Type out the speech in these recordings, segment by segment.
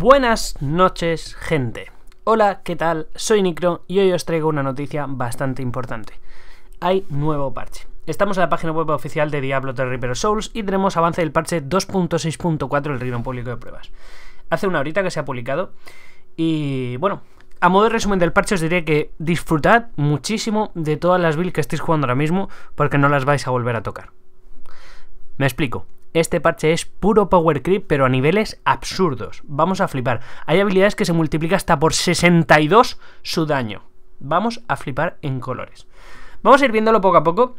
Buenas noches, gente. Hola, ¿qué tal? Soy Nicro y hoy os traigo una noticia bastante importante. Hay nuevo parche. Estamos en la página web oficial de Diablo 3 Reaper Souls y tenemos avance del parche 2.6.4, el reino público de pruebas. Hace una horita que se ha publicado y bueno, a modo de resumen del parche os diré que disfrutad muchísimo de todas las builds que estéis jugando ahora mismo porque no las vais a volver a tocar. Me explico. Este parche es puro power creep, pero a niveles absurdos. Vamos a flipar. Hay habilidades que se multiplica hasta por 62 su daño. Vamos a flipar en colores. Vamos a ir viéndolo poco a poco.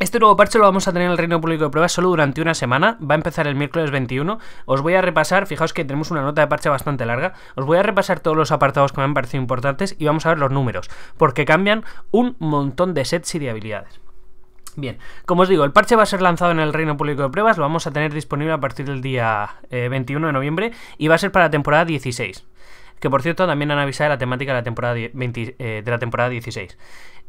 Este nuevo parche lo vamos a tener en el reino público de pruebas solo durante una semana, va a empezar el miércoles 21, os voy a repasar, fijaos que tenemos una nota de parche bastante larga, os voy a repasar todos los apartados que me han parecido importantes y vamos a ver los números, porque cambian un montón de sets y de habilidades. Bien, como os digo, el parche va a ser lanzado en el Reino Público de Pruebas, lo vamos a tener disponible a partir del día 21 eh, de noviembre y va a ser para la temporada 16. Que por cierto también han avisado la temática de la temporada, eh, de la temporada 16.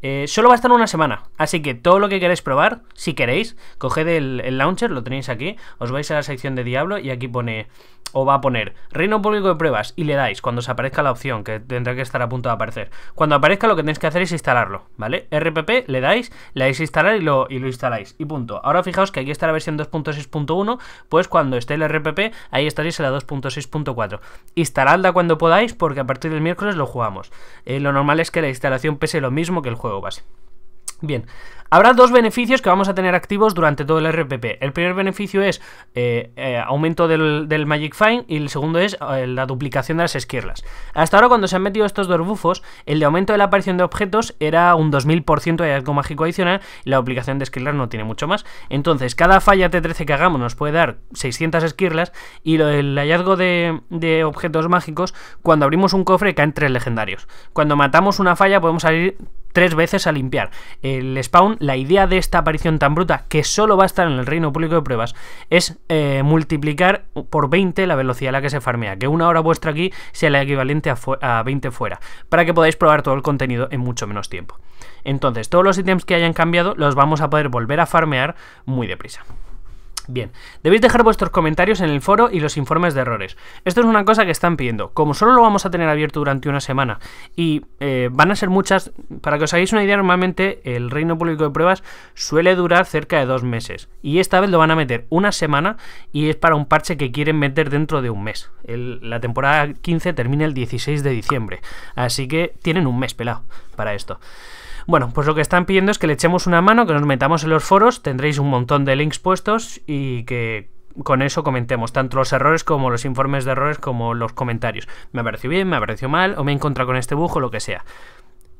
Eh, solo va a estar una semana, así que todo lo que queréis probar, si queréis, coged el, launcher, lo tenéis aquí, os vais a la sección de Diablo y aquí pone, o va a poner, reino público de pruebas y le dais cuando os aparezca la opción, que tendrá que estar a punto de aparecer. Cuando aparezca lo que tenéis que hacer es instalarlo, ¿vale? RPP, le dais, le dais instalar y lo, y instaláis, y punto. Ahora fijaos que aquí está la versión 2.6.1, pues cuando esté el RPP, ahí estaréis en la 2.6.4. Instaladla cuando podáis porque a partir del miércoles lo jugamos. Eh, lo normal es que la instalación pese lo mismo que el juego base. Bien, Habrá dos beneficios que vamos a tener activos durante todo el RPP. El primer beneficio es eh, eh, aumento del, Magic Find y el segundo es eh, la duplicación de las esquirlas. Hasta ahora cuando se han metido estos dos bufos, el de aumento de la aparición de objetos era un 2000% de hallazgo mágico adicional y la duplicación de esquirlas no tiene mucho más. Entonces, cada falla T13 que hagamos nos puede dar 600 esquirlas y lo del hallazgo de, de objetos mágicos, cuando abrimos un cofre caen tres legendarios. Cuando matamos una falla podemos salir tres veces a limpiar. El spawn la idea de esta aparición tan bruta, que solo va a estar en el reino público de pruebas, es eh, multiplicar por 20 la velocidad a la que se farmea, que una hora vuestra aquí sea la equivalente a, a 20 fuera, para que podáis probar todo el contenido en mucho menos tiempo. Entonces, todos los ítems que hayan cambiado los vamos a poder volver a farmear muy deprisa. Bien, debéis dejar vuestros comentarios en el foro y los informes de errores. Esto es una cosa que están pidiendo. Como solo lo vamos a tener abierto durante una semana y eh, van a ser muchas, para que os hagáis una idea, normalmente el reino público de pruebas suele durar cerca de dos meses. Y esta vez lo van a meter una semana y es para un parche que quieren meter dentro de un mes. la temporada 15 termina el 16 de diciembre. Así que tienen un mes pelado para esto. Bueno, pues lo que están pidiendo es que le echemos una mano, que nos metamos en los foros, tendréis un montón de links puestos y que con eso comentemos tanto los errores como los informes de errores como los comentarios. Me ha parecido bien, me ha mal o me he encontrado con este bujo, lo que sea.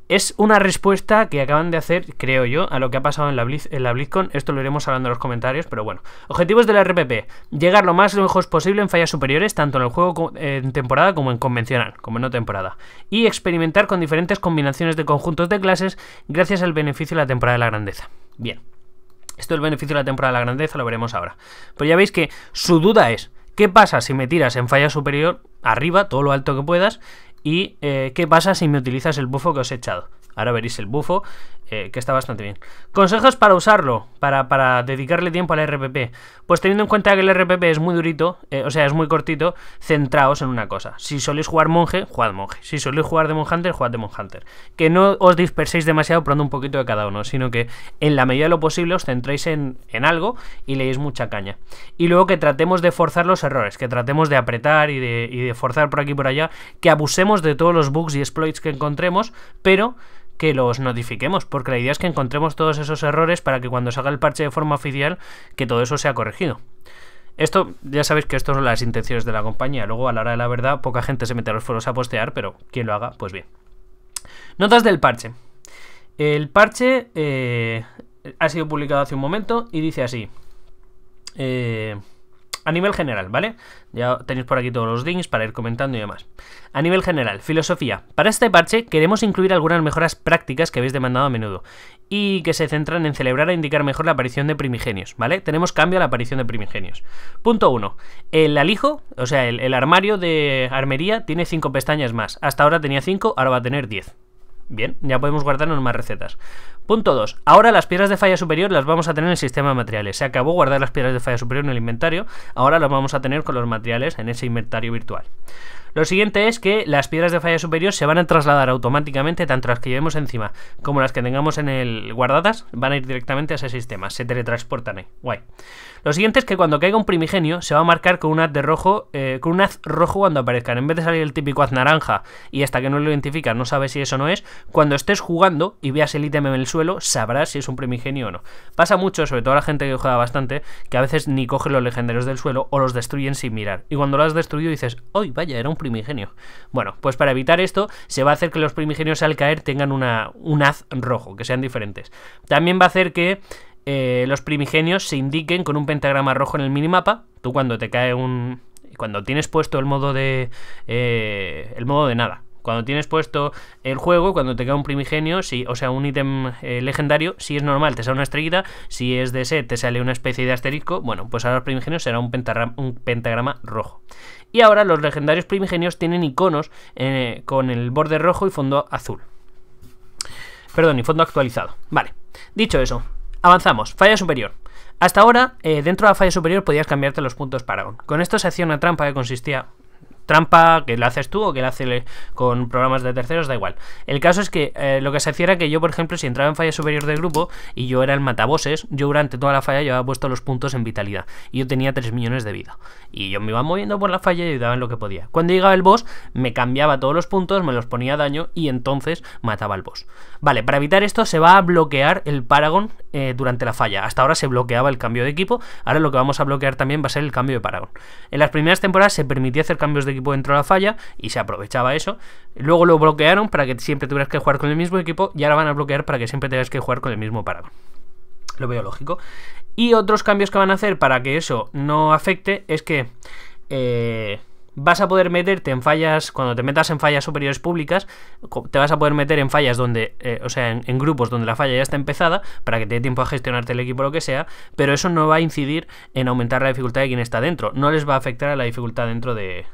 Es una respuesta que acaban de hacer, creo yo, a lo que ha pasado en la, BlizzCon. Esto lo iremos hablando en los comentarios, pero bueno. Objetivos de la RPP. Llegar lo más lejos posible en fallas superiores, tanto en el juego en temporada como en convencional, como en no temporada. Y experimentar con diferentes combinaciones de conjuntos de clases gracias al beneficio de la temporada de la grandeza. Bien. Esto es el beneficio de la temporada de la grandeza, lo veremos ahora. Pero ya veis que su duda es, ¿qué pasa si me tiras en falla superior arriba, todo lo alto que puedas, y eh, qué pasa si me utilizas el bufo que os he echado. Ahora veréis el bufo eh, que está bastante bien. Consejos para usarlo, para, para, dedicarle tiempo al RPP. Pues teniendo en cuenta que el RPP es muy durito, eh, o sea, es muy cortito, centraos en una cosa. Si soléis jugar monje, jugad monje. Si soléis jugar Demon Hunter, jugad Demon Hunter. Que no os disperséis demasiado probando un poquito de cada uno, sino que en la medida de lo posible os centréis en, algo y leéis mucha caña. Y luego que tratemos de forzar los errores, que tratemos de apretar y de, y de forzar por aquí y por allá, que abusemos de todos los bugs y exploits que encontremos, pero que los notifiquemos, porque la idea es que encontremos todos esos errores para que cuando salga el parche de forma oficial, que todo eso sea corregido. Esto, ya sabéis que estas son las intenciones de la compañía. Luego, a la hora de la verdad, poca gente se mete a los foros a postear, pero quien lo haga, pues bien. Notas del parche. El parche eh, ha sido publicado hace un momento y dice así. Eh, a nivel general, ¿vale? Ya tenéis por aquí todos los links para ir comentando y demás. A nivel general, filosofía. Para este parche queremos incluir algunas mejoras prácticas que habéis demandado a menudo y que se centran en celebrar e indicar mejor la aparición de primigenios, ¿vale? Tenemos cambio a la aparición de primigenios. Punto 1. El alijo, o sea, el, armario de armería tiene 5 pestañas más. Hasta ahora tenía 5, ahora va a tener 10. Bien, ya podemos guardarnos más recetas. Punto 2. Ahora las piedras de falla superior las vamos a tener en el sistema de materiales. Se acabó guardar las piedras de falla superior en el inventario. Ahora las vamos a tener con los materiales en ese inventario virtual. Lo siguiente es que las piedras de falla superior se van a trasladar automáticamente, tanto las que llevemos encima como las que tengamos en el guardadas, van a ir directamente a ese sistema. Se teletransportan ahí. Guay. Lo siguiente es que cuando caiga un primigenio se va a marcar con un haz de rojo, eh, con un rojo cuando aparezcan. En vez de salir el típico haz naranja y hasta que no lo identifica no sabes si eso no es, cuando estés jugando y veas el ítem en el suelo sabrás si es un primigenio o no. Pasa mucho, sobre todo a la gente que juega bastante, que a veces ni coge los legendarios del suelo o los destruyen sin mirar. Y cuando lo has destruido dices, ¡ay, vaya, era un primigenio! Bueno, pues para evitar esto se va a hacer que los primigenios al caer tengan un haz rojo, que sean diferentes. También va a hacer que eh, los primigenios se indiquen con un pentagrama rojo en el minimapa. Tú cuando te cae un... Cuando tienes puesto el modo de... Eh, el modo de nada. Cuando tienes puesto el juego, cuando te cae un primigenio, si, o sea, un ítem eh, legendario, si es normal te sale una estrellita, si es de set te sale una especie de asterisco, bueno, pues ahora los primigenios será un, un pentagrama rojo. Y ahora los legendarios primigenios tienen iconos con el borde rojo y fondo azul. Perdón, y fondo actualizado. Vale, dicho eso, Avanzamos, falla superior. Hasta ahora, eh, dentro de la falla superior podías cambiarte los puntos Paragon. Con esto se hacía una trampa que consistía trampa que la haces tú o que la haces con programas de terceros, da igual. El caso es que eh, lo que se hacía era que yo, por ejemplo, si entraba en falla superior del grupo y yo era el mataboses, yo durante toda la falla había puesto los puntos en vitalidad y yo tenía 3 millones de vida. Y yo me iba moviendo por la falla y ayudaba en lo que podía. Cuando llegaba el boss, me cambiaba todos los puntos, me los ponía daño y entonces mataba al boss. Vale, para evitar esto se va a bloquear el Paragon eh, durante la falla. Hasta ahora se bloqueaba el cambio de equipo, ahora lo que vamos a bloquear también va a ser el cambio de Paragon. En las primeras temporadas se permitía hacer cambios de equipo dentro de la falla y se aprovechaba eso. Luego lo bloquearon para que siempre tuvieras que jugar con el mismo equipo y ahora van a bloquear para que siempre tengas que jugar con el mismo parado. Lo veo lógico. Y otros cambios que van a hacer para que eso no afecte es que eh, vas a poder meterte en fallas, cuando te metas en fallas superiores públicas, te vas a poder meter en fallas donde, eh, o sea, en, en, grupos donde la falla ya está empezada, para que te dé tiempo a gestionarte el equipo o lo que sea, pero eso no va a incidir en aumentar la dificultad de quien está dentro, no les va a afectar a la dificultad dentro de,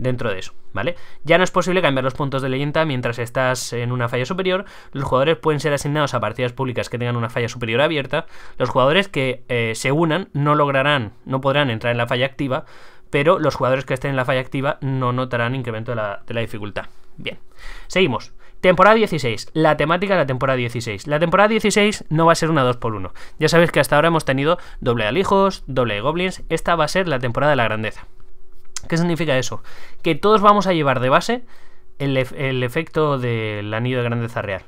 dentro de eso, ¿vale? Ya no es posible cambiar los puntos de leyenda mientras estás en una falla superior, los jugadores pueden ser asignados a partidas públicas que tengan una falla superior abierta, los jugadores que eh, se unan no lograrán, no podrán entrar en la falla activa, pero los jugadores que estén en la falla activa no notarán incremento de la, de la dificultad. Bien, seguimos. Temporada 16, la temática de la temporada 16. La temporada 16 no va a ser una 2x1. Ya sabéis que hasta ahora hemos tenido doble de alijos, doble de goblins, esta va a ser la temporada de la grandeza. ¿Qué significa eso? Que todos vamos a llevar de base el, efecto del anillo de grandeza real.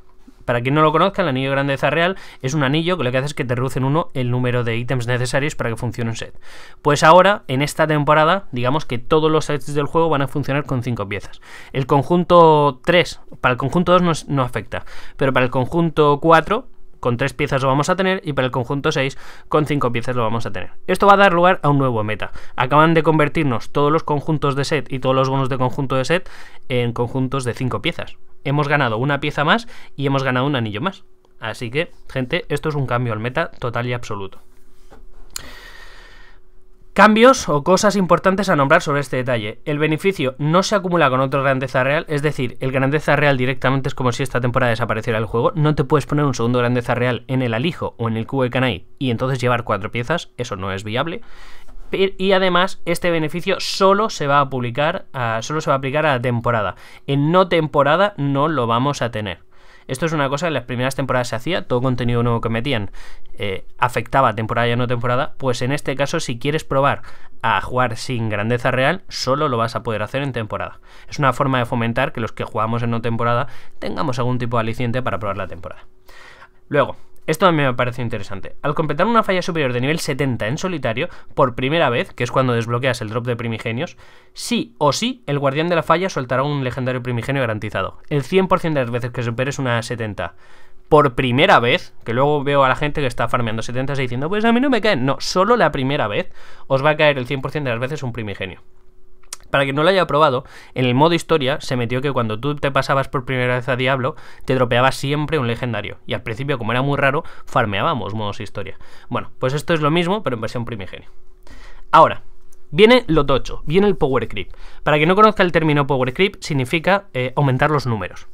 Para quien no lo conozca, el anillo de grandeza real es un anillo que lo que hace es que te reduce en uno el número de ítems necesarios para que funcione un set. Pues ahora, en esta temporada, digamos que todos los sets del juego van a funcionar con 5 piezas. El conjunto 3, para el conjunto 2 no, no afecta, pero para el conjunto 4 con 3 piezas lo vamos a tener y para el conjunto 6 con 5 piezas lo vamos a tener. Esto va a dar lugar a un nuevo meta. Acaban de convertirnos todos los conjuntos de set y todos los bonos de conjunto de set en conjuntos de 5 piezas. Hemos ganado una pieza más y hemos ganado un anillo más. Así que, gente, esto es un cambio al meta total y absoluto. Cambios o cosas importantes a nombrar sobre este detalle. El beneficio no se acumula con otro grandeza real, es decir, el grandeza real directamente es como si esta temporada desapareciera el juego. No te puedes poner un segundo grandeza real en el alijo o en el cubo de canai y entonces llevar cuatro piezas, eso no es viable. Y además, este beneficio solo se va a publicar, ah, solo se va a aplicar a la temporada. En no temporada no lo vamos a tener. Esto es una cosa que en las primeras temporadas se hacía, todo contenido nuevo que metían eh, afectaba temporada y no temporada, pues en este caso si quieres probar a jugar sin grandeza real, solo lo vas a poder hacer en temporada. Es una forma de fomentar que los que jugamos en no temporada tengamos algún tipo de aliciente para probar la temporada. Luego, esto a mí me parece interesante. Al completar una falla superior de nivel 70 en solitario, por primera vez, que es cuando desbloqueas el drop de primigenios, sí o sí, el guardián de la falla soltará un legendario primigenio garantizado. El 100% de las veces que superes una 70 por primera vez, que luego veo a la gente que está farmeando 70 y diciendo, pues a mí no me caen. No, solo la primera vez os va a caer el 100% de las veces un primigenio para que no lo haya probado, en el modo historia se metió que cuando tú te pasabas por primera vez a Diablo, te dropeaba siempre un legendario. Y al principio, como era muy raro, farmeábamos modos historia. Bueno, pues esto es lo mismo, pero en versión primigenio. Ahora, Viene lo tocho, viene el power creep. Para que no conozca el término power creep, significa eh, aumentar los números.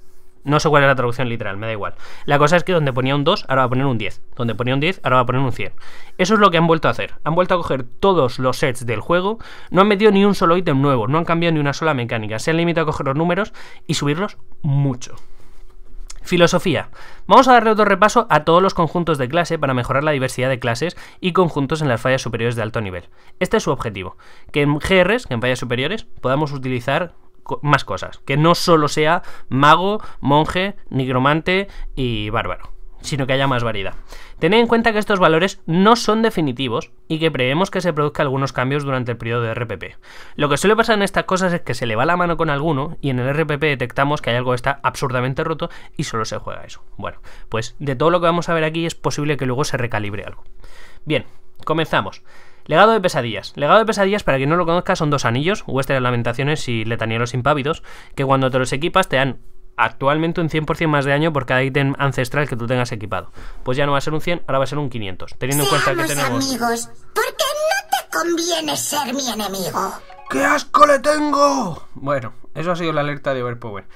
No sé cuál es la traducción literal, me da igual. La cosa es que donde ponía un 2, ahora va a poner un 10. Donde ponía un 10, ahora va a poner un 100. Eso es lo que han vuelto a hacer. Han vuelto a coger todos los sets del juego, no han metido ni un solo ítem nuevo, no han cambiado ni una sola mecánica. Se han limitado a coger los números y subirlos mucho. Filosofía. Vamos a darle otro repaso a todos los conjuntos de clase para mejorar la diversidad de clases y conjuntos en las fallas superiores de alto nivel. Este es su objetivo, que en GRs, que en fallas superiores, podamos utilizar más cosas. Que no solo sea mago, monje, nigromante y bárbaro sino que haya más variedad. Tened en cuenta que estos valores no son definitivos y que prevemos que se produzcan algunos cambios durante el periodo de RPP. Lo que suele pasar en estas cosas es que se le va la mano con alguno y en el RPP detectamos que hay algo que está absurdamente roto y solo se juega eso. Bueno, pues de todo lo que vamos a ver aquí es posible que luego se recalibre algo. Bien, comenzamos. Legado de pesadillas. Legado de pesadillas, para quien no lo conozca, son dos anillos, de Lamentaciones y los Impávidos, que cuando te los equipas te dan actualmente un 100% más de daño por cada ítem ancestral que tú tengas equipado. Pues ya no va a ser un 100, ahora va a ser un 500. Teniendo en cuenta que tenemos... amigos, porque no te conviene ser mi enemigo. ¡Qué asco le tengo! Bueno, eso ha sido la alerta de Overpower.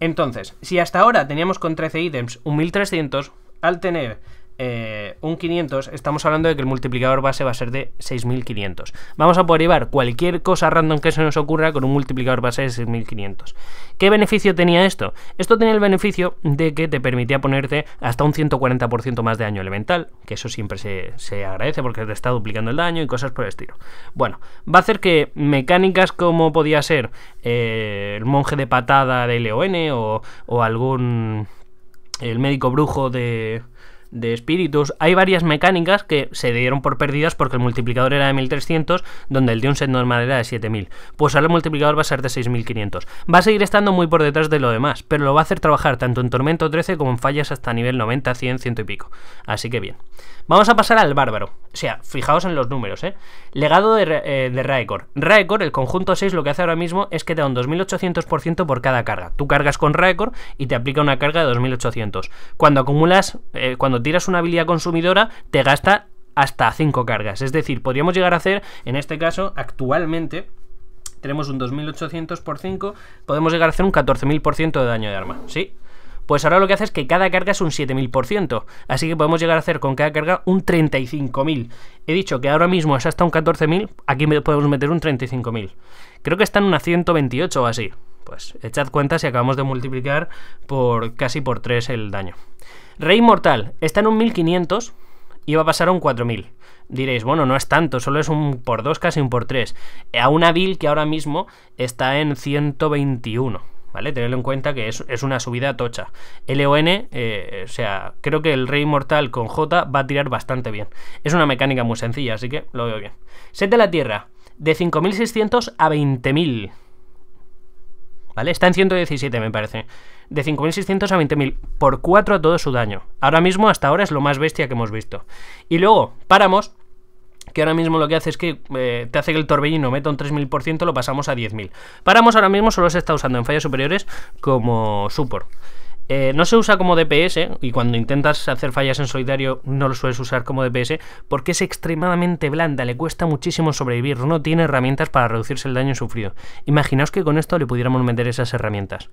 Entonces, si hasta ahora teníamos con 13 ítems un 1300, al tener eh, un 500, estamos hablando de que el multiplicador base va a ser de 6500. Vamos a poder llevar cualquier cosa random que se nos ocurra con un multiplicador base de 6500. ¿Qué beneficio tenía esto? Esto tenía el beneficio de que te permitía ponerte hasta un 140% más de daño elemental, que eso siempre se, agradece porque te está duplicando el daño y cosas por el estilo. Bueno, va a hacer que mecánicas como podía ser eh, el monje de patada de LON o algún... el médico brujo de de espíritus. Hay varias mecánicas que se dieron por perdidas porque el multiplicador era de 1300, donde el de un set normal era de 7000. Pues ahora el multiplicador va a ser de 6500. Va a seguir estando muy por detrás de lo demás, pero lo va a hacer trabajar tanto en Tormento 13 como en fallas hasta nivel 90, 100, 100 y pico. Así que bien. Vamos a pasar al bárbaro. O sea, fijaos en los números, ¿eh? Legado de, eh, de el conjunto 6, lo que hace ahora mismo es que te da un 2800% por cada carga. Tú cargas con Raekor y te aplica una carga de 2800. Cuando acumulas, eh, cuando tiras una habilidad consumidora te gasta hasta 5 cargas. Es decir, podríamos llegar a hacer, en este caso, actualmente, tenemos un 2800 por 5, podemos llegar a hacer un 14000% de daño de arma, ¿sí? Pues ahora lo que hace es que cada carga es un 7000%, así que podemos llegar a hacer con cada carga un 35000. He dicho que ahora mismo es hasta un 14000, aquí podemos meter un 35000. Creo que está en una 128 o así, pues echad cuenta si acabamos de multiplicar por casi por 3 el daño. Rey Mortal está en un 1500 y va a pasar a un 4000. Diréis, bueno, no es tanto, solo es un por 2, casi un por 3. A una vil que ahora mismo está en 121. ¿Vale? Tenedlo en cuenta que es, una subida tocha. LON, e eh, o sea, creo que el Rey Mortal con J va a tirar bastante bien. Es una mecánica muy sencilla, así que lo veo bien. Set de la Tierra, de 5600 a 20000. Está en 117, me parece. De 5.600 a 20.000, por 4 a todo su daño. Ahora mismo, hasta ahora, es lo más bestia que hemos visto. Y luego, paramos, que ahora mismo lo que hace es que eh, te hace que el torbellino meta un 3000%, lo pasamos a 10.000. paramos ahora mismo solo se está usando en fallas superiores como support. Eh, no se usa como DPS, y cuando intentas hacer fallas en solitario no lo sueles usar como DPS, porque es extremadamente blanda, le cuesta muchísimo sobrevivir, no tiene herramientas para reducirse el daño sufrido. Imaginaos que con esto le pudiéramos meter esas herramientas.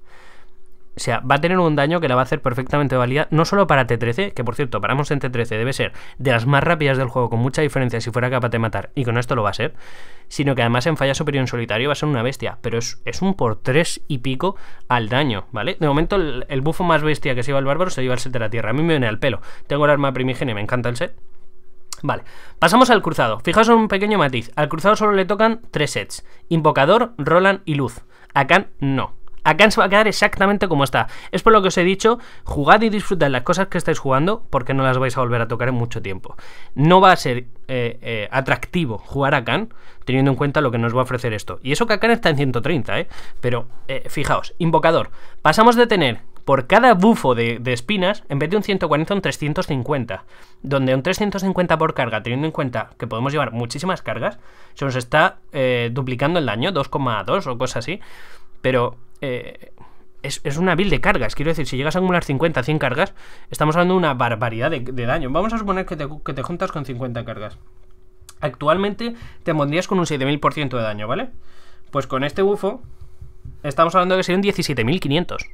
O sea, va a tener un daño que la va a hacer perfectamente válida, no solo para T13, que por cierto, paramos en T13 debe ser de las más rápidas del juego, con mucha diferencia si fuera capaz de matar, y con esto lo va a ser, sino que además en falla superior en solitario va a ser una bestia, pero es, un por 3 y pico al daño, ¿vale? De momento el, el bufo más bestia que se iba el bárbaro se lleva el set de la tierra, a mí me viene al pelo, tengo el arma primigenia, me encanta el set, Vale, pasamos al cruzado. Fijaos en un pequeño matiz. Al cruzado solo le tocan tres sets. Invocador, Roland y Luz. A Khan no. Acán se va a quedar exactamente como está. Es por lo que os he dicho, jugad y disfrutad las cosas que estáis jugando porque no las vais a volver a tocar en mucho tiempo. No va a ser eh, eh, atractivo jugar a teniendo en cuenta lo que nos va a ofrecer esto. Y eso que Akan está en 130, ¿eh? Pero eh, fijaos, invocador. Pasamos de tener por cada bufo de, espinas, en vez de un 140, un 350. Donde un 350 por carga, teniendo en cuenta que podemos llevar muchísimas cargas, se nos está duplicando el daño, 2,2 o cosas así pero eh, es, una build de cargas. Quiero decir, si llegas a acumular 50, 100 cargas, estamos hablando de una barbaridad de, daño. Vamos a suponer que te, juntas con 50 cargas. Actualmente te pondrías con un 7000% de daño, ¿vale? Pues con este bufo estamos hablando de que serían 17500.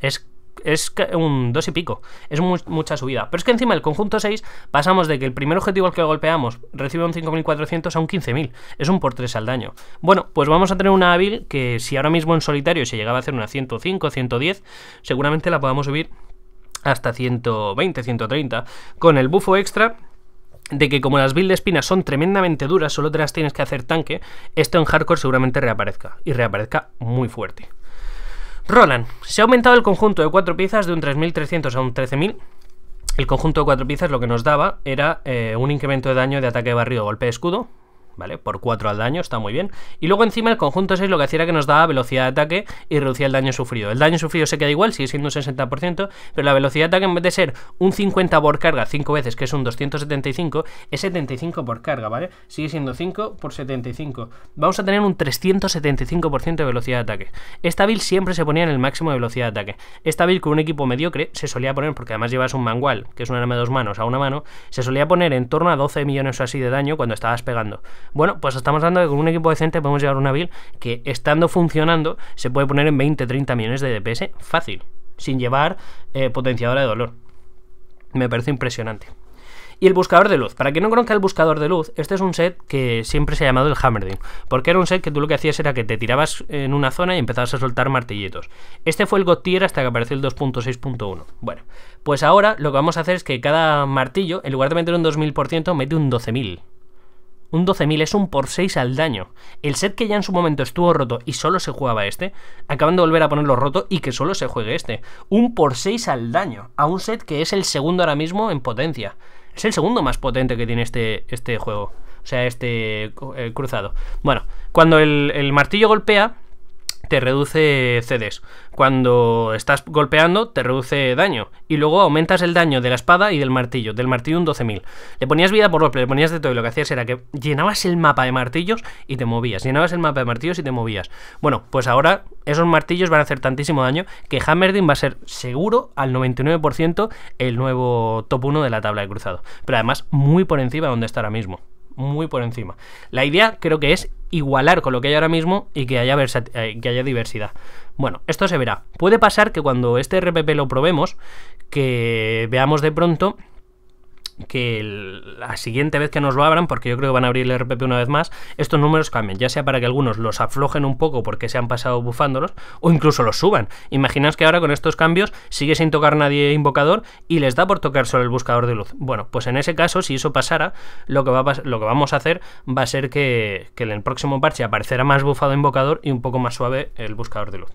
Es es un 2 y pico. Es mucha subida. Pero es que encima del conjunto 6 pasamos de que el primer objetivo al que golpeamos recibe un 5400 a un 15000. Es un por 3 al daño. Bueno, pues vamos a tener una hábil que si ahora mismo en solitario se llegaba a hacer una 105, 110, seguramente la podamos subir hasta 120, 130. Con el bufo extra de que como las build de espinas son tremendamente duras, solo te las tienes que hacer tanque, esto en hardcore seguramente reaparezca. Y reaparezca muy fuerte. Roland, se ha aumentado el conjunto de cuatro piezas de un 3300 a un 13000. El conjunto de cuatro piezas lo que nos daba era eh, un incremento de daño de ataque de barrido, golpe de escudo, ¿vale? Por 4 al daño, está muy bien. Y luego encima el conjunto 6 lo que hacía era que nos daba velocidad de ataque y reducía el daño sufrido. El daño sufrido se queda igual, sigue siendo un 60%, pero la velocidad de ataque en vez de ser un 50 por carga 5 veces, que es un 275, es 75 por carga, ¿vale? Sigue siendo 5 por 75. Vamos a tener un 375% de velocidad de ataque. Esta build siempre se ponía en el máximo de velocidad de ataque. Esta build con un equipo mediocre se solía poner, porque además llevas un mangual, que es un arma de dos manos a una mano, se solía poner en torno a 12 millones o así de daño cuando estabas pegando. Bueno, pues estamos dando que con un equipo decente podemos llevar una build que estando funcionando se puede poner en 20-30 millones de DPS fácil, sin llevar eh, potenciadora de dolor. Me parece impresionante. Y el buscador de luz. Para que no conozca el buscador de luz, este es un set que siempre se ha llamado el Hammerding. Porque era un set que tú lo que hacías era que te tirabas en una zona y empezabas a soltar martillitos. Este fue el God hasta que apareció el 2.6.1. Bueno, pues ahora lo que vamos a hacer es que cada martillo, en lugar de meter un 2000%, mete un 12000. Un 12.000 es un por 6 al daño. El set que ya en su momento estuvo roto y solo se jugaba este, acaban de volver a ponerlo roto y que solo se juegue este. Un por 6 al daño, a un set que es el segundo ahora mismo en potencia. Es el segundo más potente que tiene este, este juego. O sea, este eh, cruzado. Bueno, cuando el martillo golpea, te reduce CDs. Cuando estás golpeando, te reduce daño. Y luego aumentas el daño de la espada y del martillo. Del martillo un 12.000. Le ponías vida por golpe, le ponías de todo. Y lo que hacías era que llenabas el mapa de martillos y te movías. Llenabas el mapa de martillos y te movías. Bueno, pues ahora esos martillos van a hacer tantísimo daño que Hammerdin va a ser seguro al 99% el nuevo top 1 de la tabla de cruzado. Pero además, muy por encima de donde está ahora mismo muy por encima. La idea creo que es igualar con lo que hay ahora mismo y que haya, eh, diversidad. Bueno, esto se verá. Puede pasar que cuando este RPP lo probemos, que veamos de pronto que la siguiente vez que nos lo abran, porque yo creo que van a abrir el RPP una vez más, estos números cambien, ya sea para que algunos los aflojen un poco porque se han pasado bufándolos, o incluso los suban. Imaginaos que ahora con estos cambios sigue sin tocar nadie invocador y les da por tocar solo el buscador de luz. Bueno, pues en ese caso, si eso pasara, lo que, lo que vamos a hacer va a ser que, que en el próximo parche aparecerá más bufado invocador y un poco más suave el buscador de luz.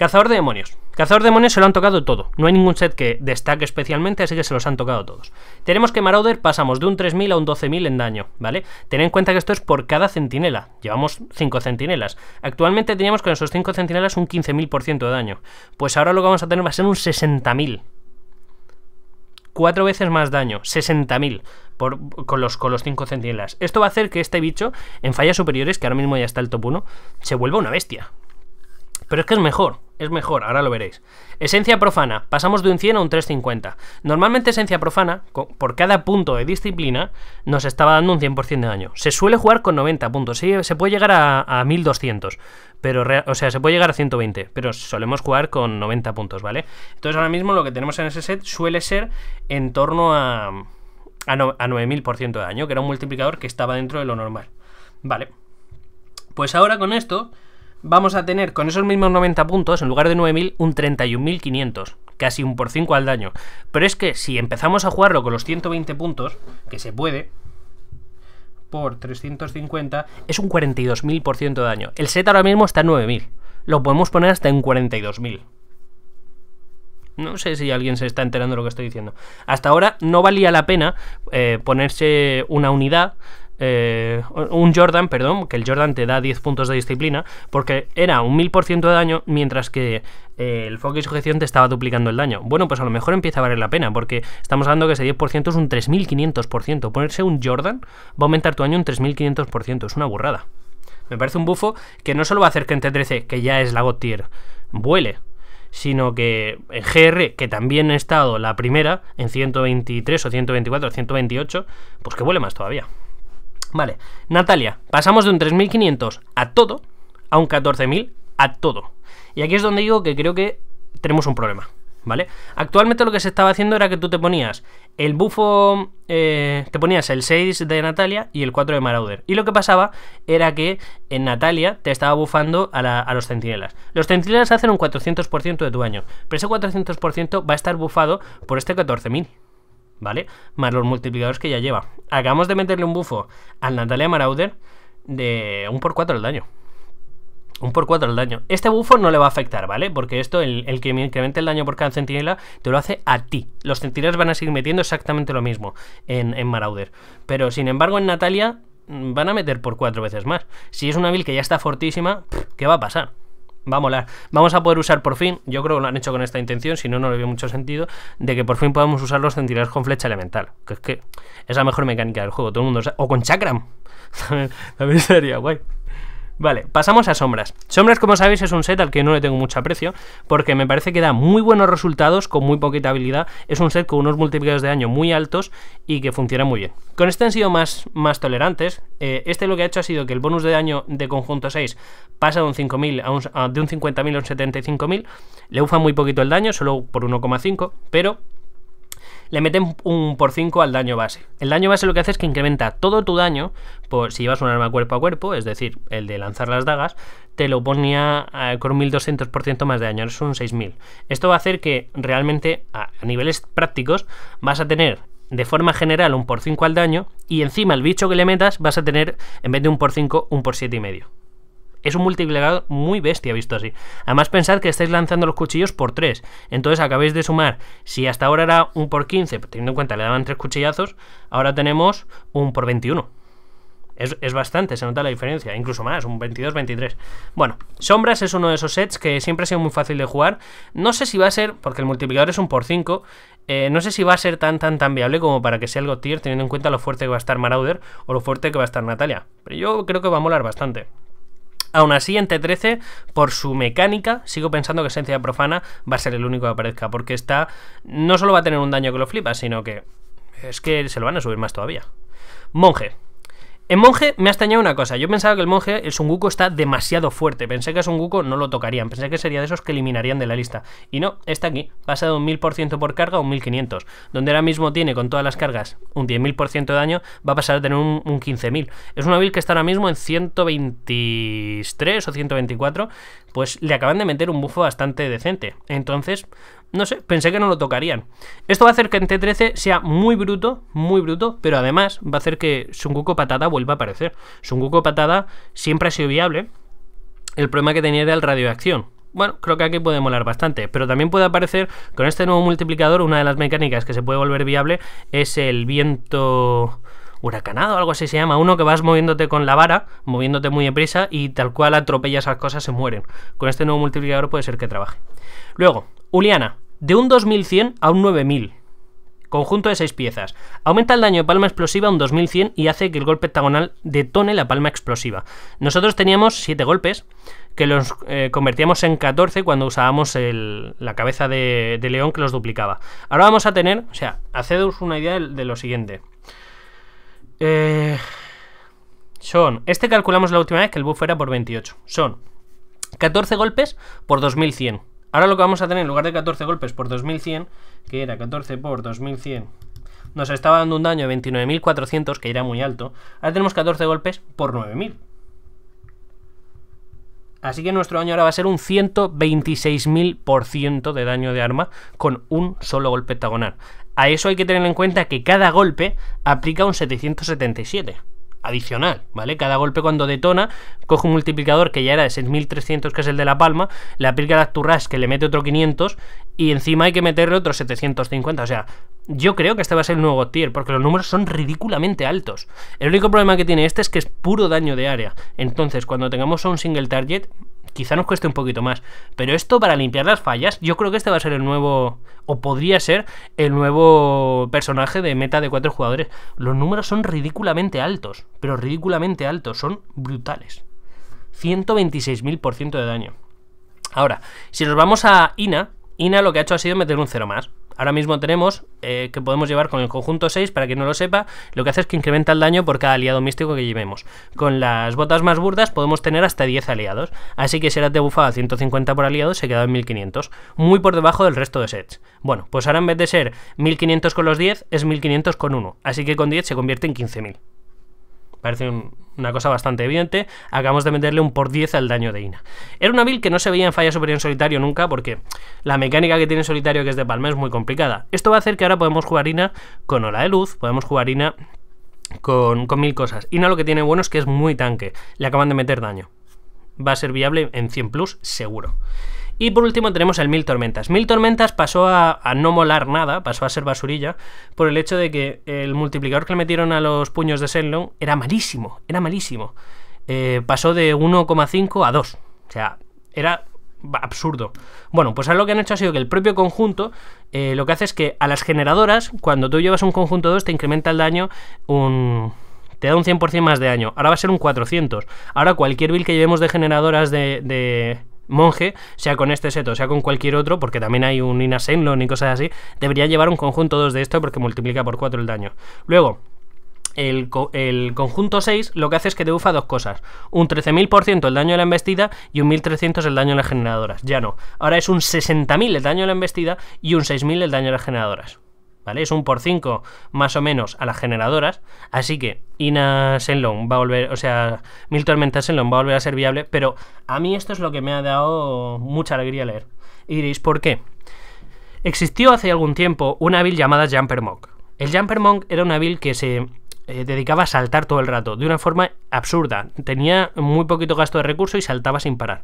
Cazador de demonios. Cazador de demonios se lo han tocado todo. No hay ningún set que destaque especialmente, así que se los han tocado todos. Tenemos que Marauder pasamos de un 3000 a un 12000 en daño, ¿vale? Ten en cuenta que esto es por cada centinela. Llevamos 5 centinelas. Actualmente teníamos con esos 5 centinelas un 15000% de daño. Pues ahora lo que vamos a tener va a ser un 60000 cuatro veces más daño, 60.000 con los con los 5 centinelas. Esto va a hacer que este bicho, en fallas superiores, que ahora mismo ya está el top 1, se vuelva una bestia. Pero es que es mejor es mejor, ahora lo veréis. Esencia profana, pasamos de un 100 a un 350. Normalmente esencia profana, por cada punto de disciplina, nos estaba dando un 100% de daño. Se suele jugar con 90 puntos, se puede llegar a, 1200, pero, o sea, se puede llegar a 120, pero solemos jugar con 90 puntos, ¿vale? Entonces ahora mismo lo que tenemos en ese set suele ser en torno a, a, a 9000% de daño, que era un multiplicador que estaba dentro de lo normal. Vale. Pues ahora con esto vamos a tener con esos mismos 90 puntos, en lugar de 9.000, un 31.500, casi un por 5 al daño. Pero es que si empezamos a jugarlo con los 120 puntos, que se puede, por 350, es un 42.000% de daño. El set ahora mismo está en 9.000, lo podemos poner hasta en 42.000. No sé si alguien se está enterando de lo que estoy diciendo. Hasta ahora no valía la pena eh, ponerse una unidad eh, un Jordan, perdón, que el Jordan te da 10 puntos de disciplina, porque era un 1000% de daño, mientras que eh, el foco y sujeción te estaba duplicando el daño. Bueno, pues a lo mejor empieza a valer la pena, porque estamos hablando que ese 10% es un 3500%. Ponerse un Jordan va a aumentar tu daño un 3500%, es una burrada. Me parece un bufo que no solo va a hacer que en T13, que ya es la God Tier, vuele, sino que en eh, GR, que también ha estado la primera, en 123 o 124 o 128, pues que vuele más todavía. Vale, Natalia, pasamos de un 3.500 a todo, a un 14.000 a todo. Y aquí es donde digo que creo que tenemos un problema, ¿vale? Actualmente lo que se estaba haciendo era que tú te ponías el bufo, eh, te ponías el 6 de Natalia y el 4 de Marauder. Y lo que pasaba era que en Natalia te estaba bufando a, a los centinelas. Los centinelas hacen un 400% de tu daño, pero ese 400% va a estar bufado por este 14.000. ¿vale? Más los multiplicadores que ya lleva. Acabamos de meterle un bufo a Natalia Marauder de un por 4 el daño. un por 4 el daño. Este bufo no le va a afectar, ¿vale? Porque esto, el, que incremente el daño por cada centinela, te lo hace a ti. Los centinelas van a seguir metiendo exactamente lo mismo en, en Marauder. Pero sin embargo, en Natalia mm, van a meter por 4 veces más. Si es una build que ya está fortísima, ¿qué va a pasar? va a molar. Vamos a poder usar por fin, yo creo que lo han hecho con esta intención, si no, no le veo mucho sentido, de que por fin podamos usar los centinelas con flecha elemental. Que es que es la mejor mecánica del juego, todo el mundo. O, o con chakram. también sería guay. Vale, pasamos a Sombras. Sombras, como sabéis, es un set al que no le tengo mucho aprecio, porque me parece que da muy buenos resultados con muy poquita habilidad. Es un set con unos multiplicadores de daño muy altos y que funciona muy bien. Con este han sido más, más tolerantes. Eh, este lo que ha hecho ha sido que el bonus de daño de conjunto 6 pasa de un 5.000 de un 50.000 a un 75.000. Le ufa muy poquito el daño, solo por 1,5, pero le meten un por 5 al daño base. El daño base lo que hace es que incrementa todo tu daño, por, si llevas un arma cuerpo a cuerpo, es decir, el de lanzar las dagas, te lo ponía con un 1200% más de daño, es un 6000. Esto va a hacer que realmente a, niveles prácticos vas a tener de forma general un por 5 al daño y encima el bicho que le metas vas a tener en vez de un por 5 un por 75 y medio es un multiplicador muy bestia visto así. Además, pensad que estáis lanzando los cuchillos por 3. Entonces acabáis de sumar, si hasta ahora era un por 15, teniendo en cuenta le daban 3 cuchillazos, ahora tenemos un por 21. Es, bastante, se nota la diferencia, incluso más, un 22-23. Bueno, Sombras es uno de esos sets que siempre ha sido muy fácil de jugar. No sé si va a ser, porque el multiplicador es un por 5, eh, no sé si va a ser tan tan tan viable como para que sea algo tier, teniendo en cuenta lo fuerte que va a estar Marauder o lo fuerte que va a estar Natalia. Pero yo creo que va a molar bastante. Aún así, en T13, por su mecánica, sigo pensando que Esencia Profana va a ser el único que aparezca, porque está. No solo va a tener un daño que lo flipa, sino que. Es que se lo van a subir más todavía. Monje. En monje me ha extrañado una cosa. Yo pensaba que el monje, el Sunguko, está demasiado fuerte. Pensé que a Sunguko no lo tocarían. Pensé que sería de esos que eliminarían de la lista. Y no, está aquí. Pasa de un 1000% por carga a un 1500. Donde ahora mismo tiene con todas las cargas un 10.000% de daño, va a pasar a tener un, 15.000. Es una build que está ahora mismo en 123 o 124. Pues le acaban de meter un buffo bastante decente. Entonces, no sé, pensé que no lo tocarían. Esto va a hacer que en T13 sea muy bruto, muy bruto, pero además va a hacer que Sunguko Patada vuelva a aparecer. Sunguko Patada siempre ha sido viable. El problema que tenía era el radio de acción. Bueno, creo que aquí puede molar bastante, pero también puede aparecer con este nuevo multiplicador. Una de las mecánicas que se puede volver viable es el viento huracanado, algo así se llama, uno que vas moviéndote con la vara, moviéndote muy deprisa y tal cual atropellas esas cosas, se mueren. Con este nuevo multiplicador puede ser que trabaje. Luego, Uliana, de un 2100 a un 9000. Conjunto de 6 piezas. Aumenta el daño de palma explosiva a un 2100 y hace que el golpe hexagonal detone la palma explosiva. Nosotros teníamos 7 golpes, que los eh, convertíamos en 14 cuando usábamos la cabeza de, león que los duplicaba. Ahora vamos a tener, o sea, hacedos una idea de, lo siguiente. Eh, son, este calculamos la última vez que el buff era por 28. Son 14 golpes por 2100. Ahora lo que vamos a tener en lugar de 14 golpes por 2100, que era 14 por 2100, nos estaba dando un daño de 29.400, que era muy alto. Ahora tenemos 14 golpes por 9000. Así que nuestro daño ahora va a ser un 126.000% de daño de arma con un solo golpe hexagonal. A eso hay que tener en cuenta que cada golpe aplica un 777 adicional, ¿vale? Cada golpe cuando detona, coge un multiplicador que ya era de 6300, que es el de La Palma, le aplica la que le mete otro 500 y encima hay que meterle otros 750, o sea, yo creo que este va a ser el nuevo tier, porque los números son ridículamente altos. El único problema que tiene este es que es puro daño de área, entonces cuando tengamos un single target quizá nos cueste un poquito más. Pero esto para limpiar las fallas, yo creo que este va a ser el nuevo, o podría ser el nuevo personaje de meta de cuatro jugadores. Los números son ridículamente altos, pero ridículamente altos, son brutales. 126.000% de daño. Ahora, si nos vamos a Ina, Ina lo que ha hecho ha sido meter un cero más. Ahora mismo tenemos eh, que podemos llevar con el conjunto 6, para quien no lo sepa, lo que hace es que incrementa el daño por cada aliado místico que llevemos. Con las botas más burdas podemos tener hasta 10 aliados, así que si era debufado a 150 por aliado, se quedaba en 1500, muy por debajo del resto de sets. Bueno, pues ahora en vez de ser 1500 con los 10, es 1500 con 1, así que con 10 se convierte en 15000. Parece una cosa bastante evidente. Acabamos de meterle un por 10 al daño de Ina. Era una build que no se veía en falla superior en solitario nunca porque la mecánica que tiene en solitario que es de palma es muy complicada. Esto va a hacer que ahora podemos jugar Ina con ola de luz, podemos jugar Ina con, mil cosas. Ina lo que tiene bueno es que es muy tanque, le acaban de meter daño. Va a ser viable en 100 plus seguro. Y por último tenemos el Mil Tormentas. Mil Tormentas pasó a, no molar nada, pasó a ser basurilla, por el hecho de que el multiplicador que le metieron a los puños de Shenlong era malísimo, era malísimo. Eh, pasó de 1,5 a 2. O sea, era absurdo. Bueno, pues ahora lo que han hecho ha sido que el propio conjunto eh, lo que hace es que a las generadoras, cuando tú llevas un conjunto 2, te incrementa el daño un te da un 100% más de daño. Ahora va a ser un 400. Ahora cualquier build que llevemos de generadoras de, monje, sea con este seto, sea con cualquier otro, porque también hay un Inasenlon y cosas así, debería llevar un conjunto 2 de esto porque multiplica por 4 el daño. Luego, el, conjunto 6 lo que hace es que te dos cosas. Un 13.000% el daño de la embestida y un 1.300 el daño de las generadoras. Ya no. Ahora es un 60.000 el daño de la embestida y un 6.000 el daño de las generadoras. Es un por 5 más o menos a las generadoras, así que Ina Senlon va a volver, o sea, Mil Tormentas Senlon va a volver a ser viable, pero a mí esto es lo que me ha dado mucha alegría leer. Y diréis, ¿por qué? Existió hace algún tiempo una build llamada Jumper Monk. El Jumper Monk era una build que se eh, dedicaba a saltar todo el rato, de una forma absurda. Tenía muy poquito gasto de recursos y saltaba sin parar.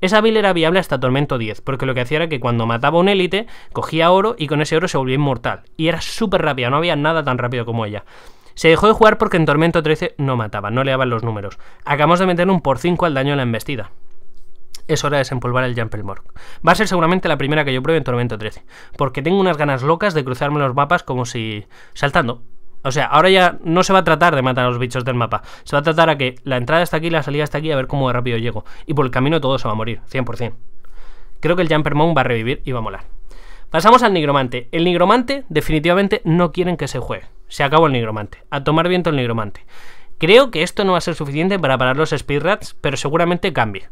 Esa vil era viable hasta Tormento 10, porque lo que hacía era que cuando mataba un élite, cogía oro y con ese oro se volvía inmortal. Y era súper rápida, no había nada tan rápido como ella. Se dejó de jugar porque en Tormento 13 no mataba, no le daban los números. Acabamos de meter un por 5 al daño en la embestida. Es hora de desempolvar el Mork. Va a ser seguramente la primera que yo pruebe en Tormento 13, porque tengo unas ganas locas de cruzarme los mapas como si... saltando, o sea, ahora ya no se va a tratar de matar a los bichos del mapa. Se va a tratar a que la entrada está aquí, la salida está aquí, a ver cómo rápido llego. Y por el camino todo se va a morir, 100%. Creo que el Jumper Moon va a revivir y va a molar. Pasamos al nigromante. El nigromante definitivamente no quieren que se juegue. Se acabó el nigromante. A tomar viento el nigromante. Creo que esto no va a ser suficiente para parar los Speedrats, pero seguramente cambie.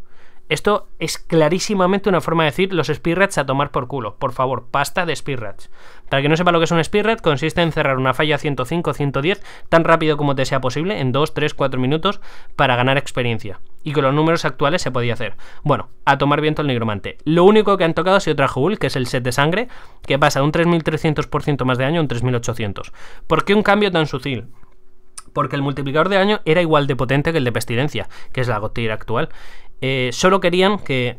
Esto es clarísimamente una forma de decir los speedrats a tomar por culo. Por favor, pasta de speedrats. Para que no sepa lo que es un speedrat, consiste en cerrar una falla 105 110 tan rápido como te sea posible, en 2, 3, 4 minutos, para ganar experiencia. Y con los números actuales se podía hacer. Bueno, a tomar viento el nigromante. Lo único que han tocado es sido otra que es el set de sangre, que pasa de un 3300% más de año, a un 3800. ¿Por qué un cambio tan sutil? porque el multiplicador de año era igual de potente que el de pestilencia, que es la gotera actual. Eh, solo querían que,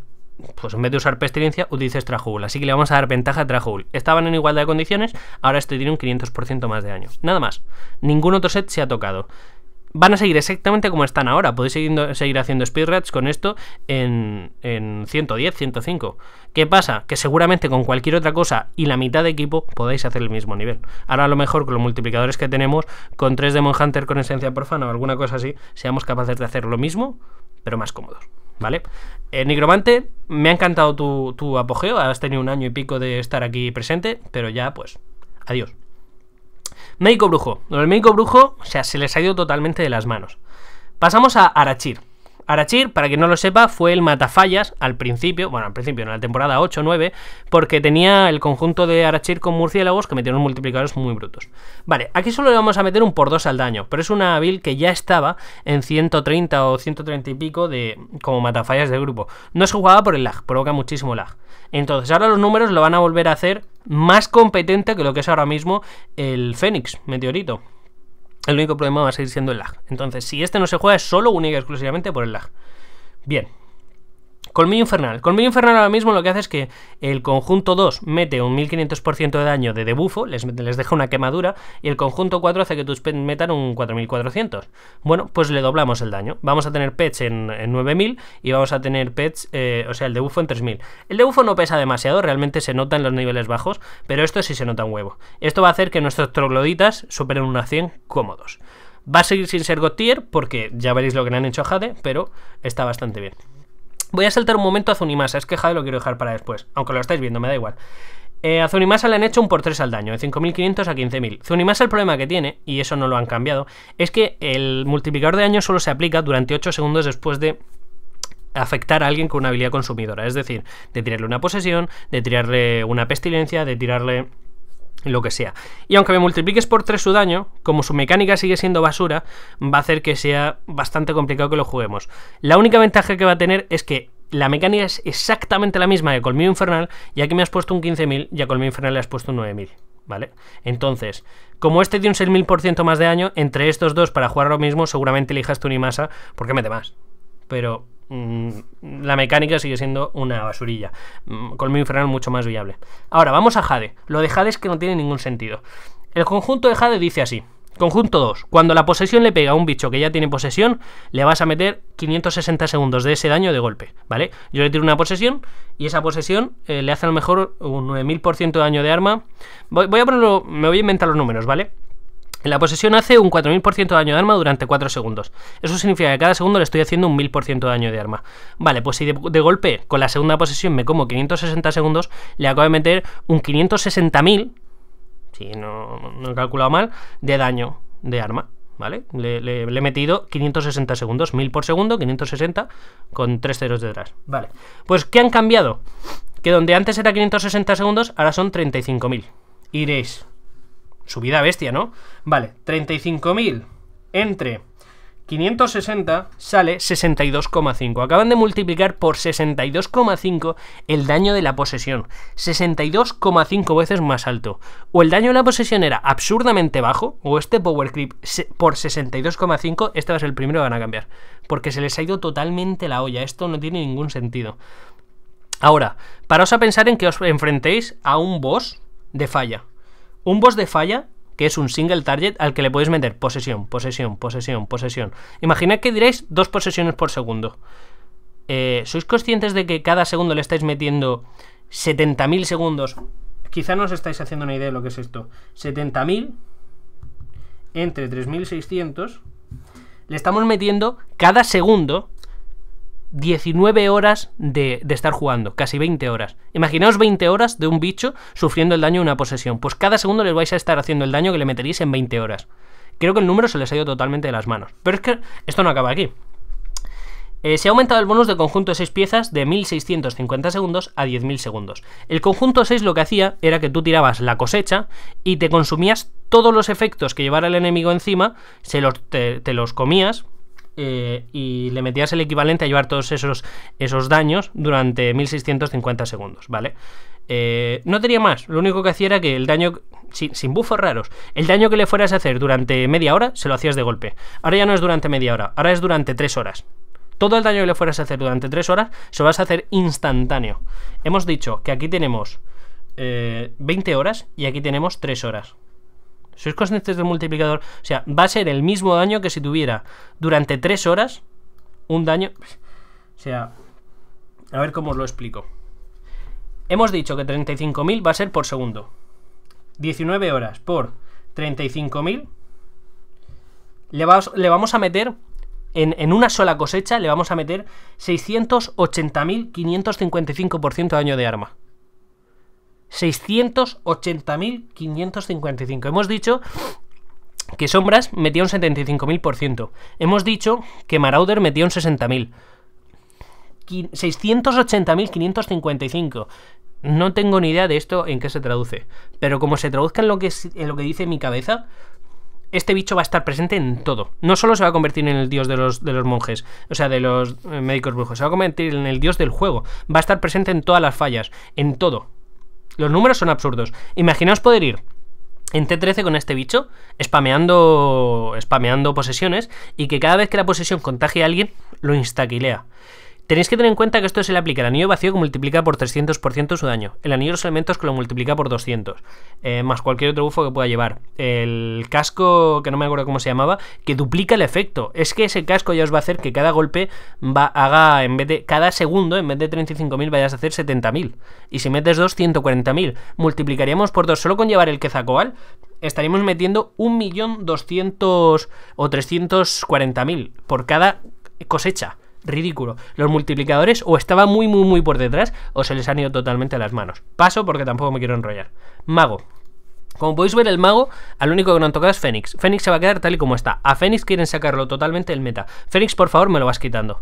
pues en vez de usar pestilencia, utilices Trajul. Así que le vamos a dar ventaja a Trajul. Estaban en igualdad de condiciones, ahora este tiene un 500% más de daño. Nada más. Ningún otro set se ha tocado. Van a seguir exactamente como están ahora. Podéis seguir, haciendo speedruns con esto en, 110, 105. ¿Qué pasa? Que seguramente con cualquier otra cosa y la mitad de equipo podéis hacer el mismo nivel. Ahora a lo mejor con los multiplicadores que tenemos, con 3 Demon Hunter con esencia profana o alguna cosa así, seamos capaces de hacer lo mismo, pero más cómodos. ¿vale? Eh, Nigromante, me ha encantado tu, apogeo, has tenido un año y pico de estar aquí presente, pero ya pues, adiós. Médico brujo. El médico brujo, sea, se les ha ido totalmente de las manos. Pasamos a Arachir. Arachir, para quien no lo sepa, fue el matafallas al principio, bueno, al principio, en la temporada 8-9, porque tenía el conjunto de Arachir con murciélagos que metieron multiplicadores muy brutos. Vale, aquí solo le vamos a meter un por 2 al daño, pero es una build que ya estaba en 130 o 130 y pico de como matafallas del grupo. No se jugaba por el lag, provoca muchísimo lag. Entonces, ahora los números lo van a volver a hacer más competente que lo que es ahora mismo el Fénix, meteorito el único problema va a seguir siendo el lag. Entonces, si este no se juega es solo, única y exclusivamente por el lag. Bien, Colmillo Infernal. Colmillo Infernal ahora mismo lo que hace es que el conjunto 2 mete un 1500% de daño de debufo, les, deja una quemadura, y el conjunto 4 hace que tus pets metan un 4400. Bueno, pues le doblamos el daño. Vamos a tener pets en, 9000 y vamos a tener pets, eh, o sea, el debufo en 3000. El debufo no pesa demasiado, realmente se nota en los niveles bajos, pero esto sí se nota un huevo. Esto va a hacer que nuestros trogloditas superen unos 100 cómodos. Va a seguir sin ser God tier porque ya veréis lo que le han hecho a Jade, pero está bastante bien. Voy a saltar un momento a Zunimasa, es que Jade lo quiero dejar para después, aunque lo estáis viendo, me da igual. Eh, a Zunimasa le han hecho un por 3 al daño, de 5.500 a 15.000. Zunimasa el problema que tiene, y eso no lo han cambiado, es que el multiplicador de daño solo se aplica durante 8 segundos después de afectar a alguien con una habilidad consumidora. Es decir, de tirarle una posesión, de tirarle una pestilencia, de tirarle lo que sea. Y aunque me multipliques por 3 su daño, como su mecánica sigue siendo basura, va a hacer que sea bastante complicado que lo juguemos. La única ventaja que va a tener es que la mecánica es exactamente la misma de Colmillo Infernal, ya que me has puesto un 15.000 y a Colmillo Infernal le has puesto un 9.000. ¿Vale? Entonces, como este tiene un 6.000% más de daño, entre estos dos para jugar lo mismo seguramente elijas ni masa porque mete más. Pero Mm, la mecánica sigue siendo una basurilla. Mm, con mi infernal mucho más viable. Ahora, vamos a Jade. Lo de Jade es que no tiene ningún sentido. El conjunto de Jade dice así. Conjunto 2. Cuando la posesión le pega a un bicho que ya tiene posesión, le vas a meter 560 segundos de ese daño de golpe, ¿vale? Yo le tiro una posesión y esa posesión eh, le hace a lo mejor un 9000% de daño de arma. voy a ponerlo, me voy a inventar los números, ¿vale? La posesión hace un 4000% de daño de arma durante 4 segundos. Eso significa que cada segundo le estoy haciendo un 1000% de daño de arma. Vale, pues si de, golpe con la segunda posesión me como 560 segundos, le acabo de meter un 560.000, si no, no he calculado mal, de daño de arma. ¿Vale? Le, le, he metido 560 segundos, 1000 por segundo, 560 con 3 ceros detrás. Vale. Pues, ¿qué han cambiado? Que donde antes era 560 segundos, ahora son 35.000. Iréis, subida bestia, ¿no? Vale, 35.000 entre 560 sale 62,5. Acaban de multiplicar por 62,5 el daño de la posesión. 62,5 veces más alto. O el daño de la posesión era absurdamente bajo, o este power clip por 62,5, este va a ser el primero que van a cambiar. Porque se les ha ido totalmente la olla. Esto no tiene ningún sentido. Ahora, paraos a pensar en que os enfrentéis a un boss de falla. Un boss de falla, que es un single target al que le podéis meter posesión, posesión, posesión, posesión. Imaginad que diréis dos posesiones por segundo. Eh, ¿Sois conscientes de que cada segundo le estáis metiendo 70.000 segundos? Quizá no os estáis haciendo una idea de lo que es esto. 70.000 entre 3.600. Le estamos metiendo cada segundo 19 horas de, estar jugando, casi 20 horas. Imaginaos 20 horas de un bicho sufriendo el daño de una posesión. Pues cada segundo les vais a estar haciendo el daño que le meteríais en 20 horas. Creo que el número se les ha ido totalmente de las manos. Pero es que esto no acaba aquí. Eh, se ha aumentado el bonus de conjunto de 6 piezas de 1650 segundos a 10.000 segundos. El conjunto 6 lo que hacía era que tú tirabas la cosecha y te consumías todos los efectos que llevara el enemigo encima, se los, te los comías, eh, y le metías el equivalente a llevar todos esos, esos daños durante 1650 segundos, ¿vale? Eh, no tenía más, lo único que hacía era que el daño, sin, bufos raros, el daño que le fueras a hacer durante media hora, se lo hacías de golpe. Ahora ya no es durante media hora, ahora es durante 3 horas. Todo el daño que le fueras a hacer durante 3 horas, se lo vas a hacer instantáneo. Hemos dicho que aquí tenemos 20 eh, horas y aquí tenemos 3 horas. ¿Sois conscientes del multiplicador? O sea, va a ser el mismo daño que si tuviera durante 3 horas un daño... O sea, a ver cómo os lo explico. Hemos dicho que 35.000 va a ser por segundo. 19 horas por 35.000. Le, vamos, le vamos a meter, en, en, una sola cosecha, le vamos a meter 680.555% de daño de arma. 680.555. Hemos dicho que Sombras metió un 75.000%. Hemos dicho que Marauder metía un 60.000. 680.555. No tengo ni idea de esto en qué se traduce. Pero como se traduzca en lo que, lo que dice mi cabeza, este bicho va a estar presente en todo. No solo se va a convertir en el dios de de los monjes, o sea, de los eh, médicos brujos, se va a convertir en el dios del juego. Va a estar presente en todas las fallas, en todo. Los números son absurdos. Imaginaos poder ir en T13 con este bicho, spameando, spameando posesiones, y que cada vez que la posesión contagie a alguien, lo instaquilea. Tenéis que tener en cuenta que esto se le aplica al anillo vacío que multiplica por 300% su daño, el anillo de los elementos que lo multiplica por 200, eh, más cualquier otro bufo que pueda llevar, el casco, que no me acuerdo cómo se llamaba, que duplica el efecto. Es que ese casco ya os va a hacer que cada golpe va, haga, en vez de cada segundo, en vez de 35.000 vayas a hacer 70.000. Y si metes 2, 140.000. Multiplicaríamos por dos. solo con llevar el quezacoal, estaríamos metiendo 1.200.000 o 340.000 por cada cosecha ridículo. Los multiplicadores o estaban muy, muy, muy por detrás o se les han ido totalmente a las manos. Paso porque tampoco me quiero enrollar. Mago. Como podéis ver, el mago, al único que no han tocado es Fénix. Fénix se va a quedar tal y como está. A Fénix quieren sacarlo totalmente del meta. Fénix, por favor, me lo vas quitando.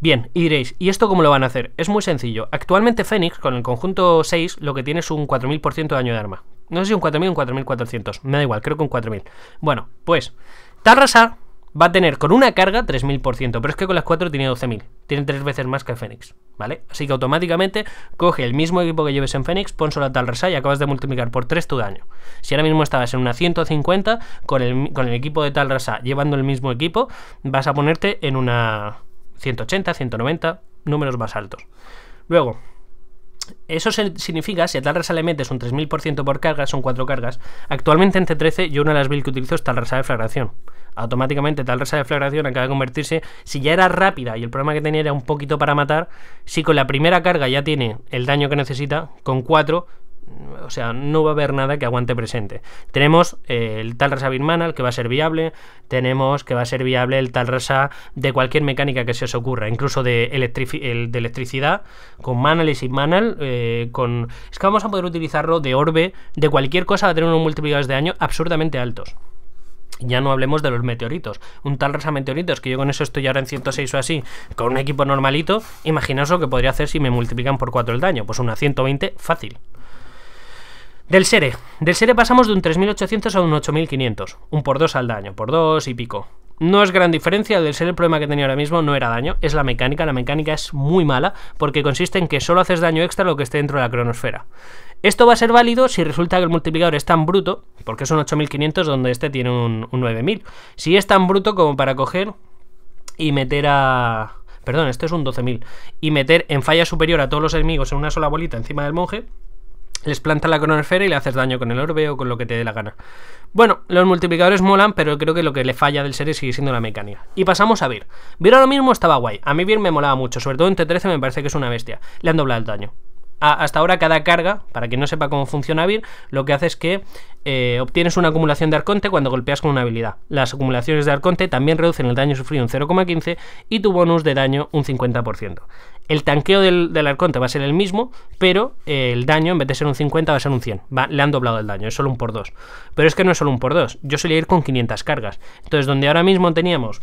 Bien, y diréis, ¿y esto cómo lo van a hacer? Es muy sencillo. Actualmente Fénix, con el conjunto 6, lo que tiene es un 4000% de daño de arma. No sé si un 4000 o un 4400. Me da igual, creo que un 4000. Bueno, pues, Tarrasar va a tener con una carga 3000%, pero es que con las 4 tiene 12000. Tiene 3 veces más que Fénix, ¿vale? Así que automáticamente coge el mismo equipo que lleves en Fénix, pon solo a tal Rasa y acabas de multiplicar por 3 tu daño. Si ahora mismo estabas en una 150, con el, equipo de tal Rasa llevando el mismo equipo, vas a ponerte en una 180, 190, números más altos. Luego, eso significa, si a tal raza le metes un 3000% por carga, son cuatro cargas, actualmente en C13 yo una de las builds que utilizo es tal raza de Flagración. Automáticamente Tal resa de Flagración acaba de convertirse, si ya era rápida y el problema que tenía era un poquito para matar, si con la primera carga ya tiene el daño que necesita, con cuatro o sea, no va a haber nada que aguante presente. Tenemos eh, el tal rasa que va a ser viable, tenemos que va a ser viable el tal rasa de cualquier mecánica que se os ocurra, incluso de, electricidad, con manal y sin manal, eh, con... Es que vamos a poder utilizarlo de orbe, de cualquier cosa, va a tener unos multiplicadores de daño absurdamente altos. Ya no hablemos de los meteoritos. Un tal rasa meteoritos, que yo con eso estoy ahora en 106 o así, con un equipo normalito, imaginaos lo que podría hacer si me multiplican por 4 el daño. Pues una 120 fácil. Del SERE. Del SERE pasamos de un 3.800 a un 8.500. Un por dos al daño, por dos y pico. No es gran diferencia, del SERE el problema que tenía ahora mismo no era daño, es la mecánica. La mecánica es muy mala porque consiste en que solo haces daño extra lo que esté dentro de la cronosfera. Esto va a ser válido si resulta que el multiplicador es tan bruto, porque es un 8500 donde este tiene un, un 9000. Si es tan bruto como para coger y meter a... Perdón, este es un 12000. Y meter en falla superior a todos los enemigos en una sola bolita encima del monje, les planta la cronosfera y le haces daño con el orbe o con lo que te dé la gana. Bueno, los multiplicadores molan, pero creo que lo que le falla del serie sigue siendo la mecánica. Y pasamos a Vir. Vir ahora mismo estaba guay. A mí Vir me molaba mucho, sobre todo en T13 me parece que es una bestia. Le han doblado el daño. hasta ahora cada carga, para quien no sepa cómo funciona Vir, lo que hace es que eh, obtienes una acumulación de Arconte cuando golpeas con una habilidad. Las acumulaciones de Arconte también reducen el daño sufrido un 0,15 y tu bonus de daño un 50%. El tanqueo del, del arconte va a ser el mismo, pero eh, el daño, en vez de ser un 50, va a ser un 100. le han doblado el daño, es solo un por 2. Pero es que no es solo un por 2. Yo solía ir con 500 cargas. Entonces, donde ahora mismo teníamos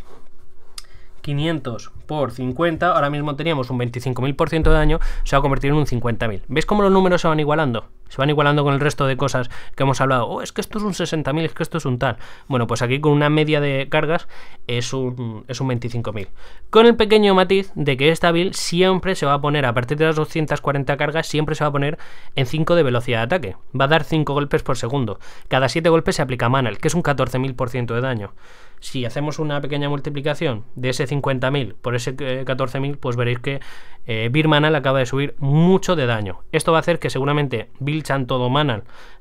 500 por 50, ahora mismo teníamos un 25.000% de daño, se va a convertir en un 50.000. ¿Ves cómo los números se van igualando? Se van igualando con el resto de cosas que hemos hablado. Oh, es que esto es un 60.000, es que esto es un tal. Bueno, pues aquí con una media de cargas es un, es un 25.000. Con el pequeño matiz de que esta build siempre se va a poner, a partir de las 240 cargas, siempre se va a poner en 5 de velocidad de ataque. Va a dar 5 golpes por segundo. Cada 7 golpes se aplica Manal, que es un 14.000% de daño. Si hacemos una pequeña multiplicación de ese 50.000 por ese 14.000, eh, pues veréis que eh, le acaba de subir mucho de daño. Esto va a hacer que seguramente Bill todo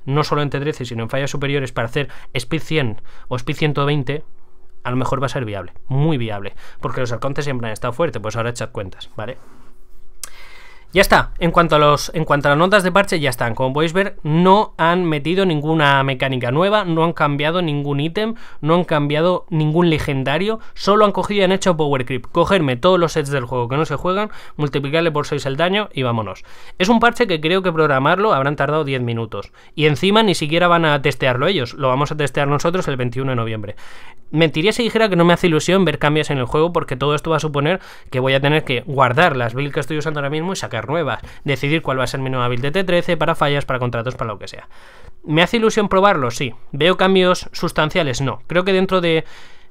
no solo en T13, sino en fallas superiores para hacer speed 100 o speed 120, a lo mejor va a ser viable, muy viable, porque los alcances siempre han estado fuertes, pues ahora echad cuentas, ¿vale? Ya está, en cuanto, a los, en cuanto a las notas de parche ya están, como podéis ver no han metido ninguna mecánica nueva, no han cambiado ningún ítem, no han cambiado ningún legendario, solo han cogido y han hecho power creep, cogerme todos los sets del juego que no se juegan, multiplicarle por 6 el daño y vámonos. Es un parche que creo que programarlo habrán tardado 10 minutos y encima ni siquiera van a testearlo ellos, lo vamos a testear nosotros el 21 de noviembre. Mentiría si dijera que no me hace ilusión ver cambios en el juego porque todo esto va a suponer que voy a tener que guardar las builds que estoy usando ahora mismo y sacar nuevas, decidir cuál va a ser mi nueva build de T13 para fallas, para contratos, para lo que sea. ¿Me hace ilusión probarlo? Sí. ¿Veo cambios sustanciales? No. Creo que dentro de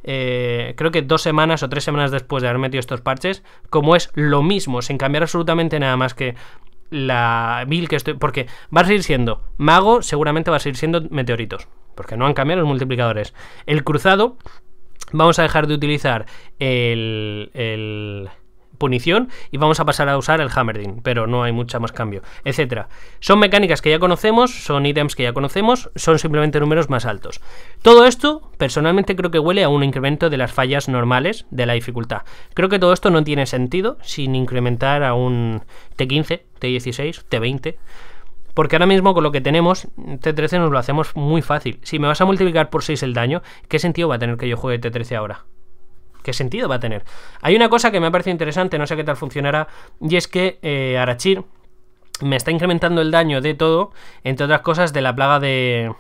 eh, creo que dos semanas o tres semanas después de haber metido estos parches, como es lo mismo, sin cambiar absolutamente nada más que la build que estoy. Porque va a seguir siendo mago, seguramente va a seguir siendo meteoritos, porque no han cambiado los multiplicadores. El cruzado, vamos a dejar de utilizar el, el punición y vamos a pasar a usar el hammering, pero no hay mucho más cambio, etcétera. Son mecánicas que ya conocemos, son ítems que ya conocemos, son simplemente números más altos. Todo esto, personalmente creo que huele a un incremento de las fallas normales de la dificultad. Creo que todo esto no tiene sentido sin incrementar a un T15, T16, T20. Porque ahora mismo con lo que tenemos, T13 nos lo hacemos muy fácil. Si me vas a multiplicar por 6 el daño, ¿qué sentido va a tener que yo juegue T13 ahora? ¿Qué sentido va a tener? Hay una cosa que me ha parecido interesante, no sé qué tal funcionará, y es que eh, Arachir me está incrementando el daño de todo, entre otras cosas de la plaga de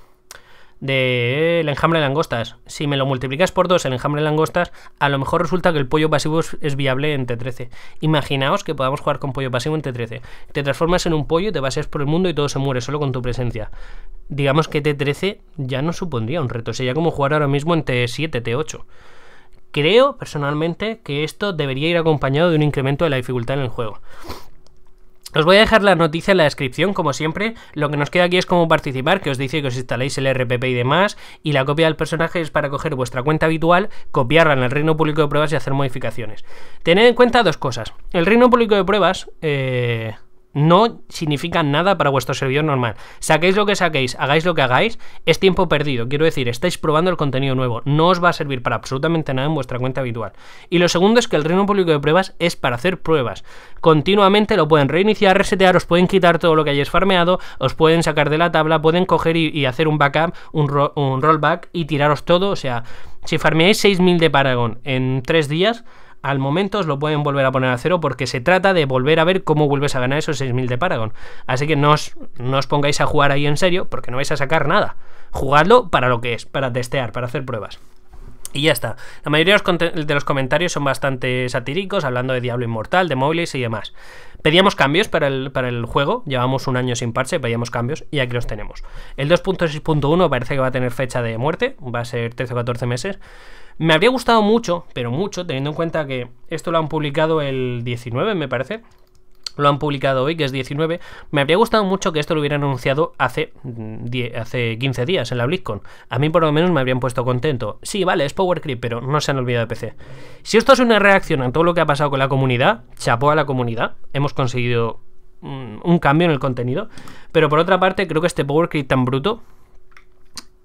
de eh, el enjambre de langostas. Si me lo multiplicas por dos el enjambre de langostas, a lo mejor resulta que el pollo pasivo es, viable en T13. Imaginaos que podamos jugar con pollo pasivo en T13. Te transformas en un pollo, te ir por el mundo y todo se muere solo con tu presencia. Digamos que T13 ya no supondría un reto, sería como jugar ahora mismo en T7, T8 creo personalmente que esto debería ir acompañado de un incremento de la dificultad en el juego. Os voy a dejar la noticia en la descripción, como siempre. Lo que nos queda aquí es cómo participar, que os dice que os instaléis el RPP y demás. Y la copia del personaje es para coger vuestra cuenta habitual, copiarla en el reino público de pruebas y hacer modificaciones. Tened en cuenta dos cosas. El reino público de pruebas... Eh, no significa nada para vuestro servidor normal. Saquéis lo que saquéis, hagáis lo que hagáis, es tiempo perdido. Quiero decir, estáis probando el contenido nuevo, no os va a servir para absolutamente nada en vuestra cuenta habitual. Y lo segundo es que el reino público de pruebas es para hacer pruebas. Continuamente lo pueden reiniciar, resetear, os pueden quitar todo lo que hayáis farmeado, os pueden sacar de la tabla, pueden coger y, hacer un backup, un, un rollback y tiraros todo. O sea, si farmeáis 6.000 de Paragon en 3 días, al momento os lo pueden volver a poner a cero porque se trata de volver a ver cómo vuelves a ganar esos 6.000 de Paragon. Así que no os, pongáis a jugar ahí en serio porque no vais a sacar nada. Jugadlo para lo que es, para testear, para hacer pruebas. Y ya está. La mayoría de los comentarios son bastante satíricos, hablando de Diablo Inmortal, de móviles y demás. Pedíamos cambios para el, para el juego, llevamos un año sin parche, pedíamos cambios y aquí los tenemos. El 2.6.1 parece que va a tener fecha de muerte, va a ser 13 o 14 meses. Me habría gustado mucho, pero mucho, teniendo en cuenta que esto lo han publicado el 19, me parece. Lo han publicado hoy, que es 19. Me habría gustado mucho que esto lo hubieran anunciado hace, mm, hace 15 días en la BlizzCon. A mí por lo menos me habrían puesto contento. Sí, vale, es Power Creep, pero no se han olvidado de PC. Si esto es una reacción a todo lo que ha pasado con la comunidad, chapó a la comunidad. Hemos conseguido mm, un cambio en el contenido. Pero por otra parte, creo que este Power Creep tan bruto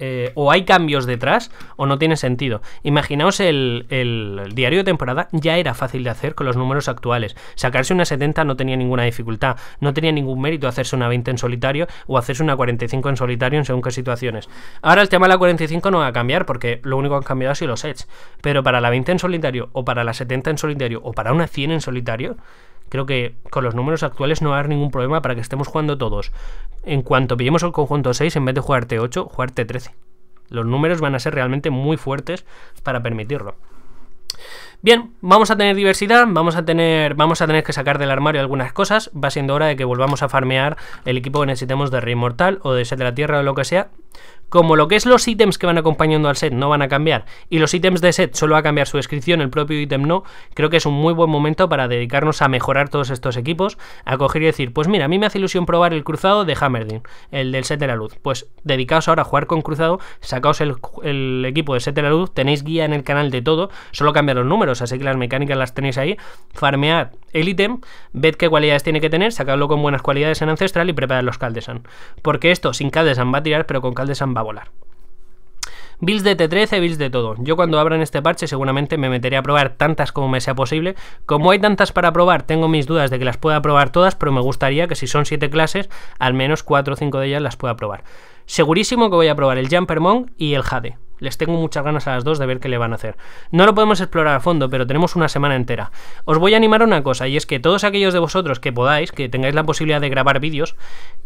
eh, o hay cambios detrás o no tiene sentido. Imaginaos el, diario de temporada ya era fácil de hacer con los números actuales. Sacarse una 70 no tenía ninguna dificultad, no tenía ningún mérito hacerse una 20 en solitario o hacerse una 45 en solitario en según qué situaciones. Ahora el tema de la 45 no va a cambiar porque lo único que han cambiado ha los sets, pero para la 20 en solitario o para la 70 en solitario o para una 100 en solitario, Creo que con los números actuales no va a haber ningún problema para que estemos jugando todos. En cuanto pillemos el conjunto 6, en vez de jugar T8, jugar T13. Los números van a ser realmente muy fuertes para permitirlo. Bien, vamos a tener diversidad, vamos a tener, vamos a tener que sacar del armario algunas cosas, va siendo hora de que volvamos a farmear el equipo que necesitemos de Rey Mortal o de Set de la Tierra o lo que sea, como lo que es los ítems que van acompañando al set no van a cambiar y los ítems de set solo va a cambiar su descripción, el propio ítem no, creo que es un muy buen momento para dedicarnos a mejorar todos estos equipos, a coger y decir, pues mira, a mí me hace ilusión probar el cruzado de Hammerdin, el del set de la luz. Pues dedicaos ahora a jugar con cruzado, sacaos el, equipo de set de la luz, tenéis guía en el canal de todo, solo cambia los números, así que las mecánicas las tenéis ahí, farmead el ítem, ved qué cualidades tiene que tener, sacadlo con buenas cualidades en Ancestral y preparad los Caldesan. Porque esto sin Caldesan va a tirar, pero con Caldesan va a volar. Bills de T13, Bills de todo. Yo cuando abran este parche seguramente me meteré a probar tantas como me sea posible. Como hay tantas para probar, tengo mis dudas de que las pueda probar todas, pero me gustaría que si son 7 clases, al menos 4 o 5 de ellas las pueda probar. Segurísimo que voy a probar el Monk y el Jade. Les tengo muchas ganas a las dos de ver qué le van a hacer. No lo podemos explorar a fondo, pero tenemos una semana entera. Os voy a animar a una cosa, y es que todos aquellos de vosotros que podáis, que tengáis la posibilidad de grabar vídeos,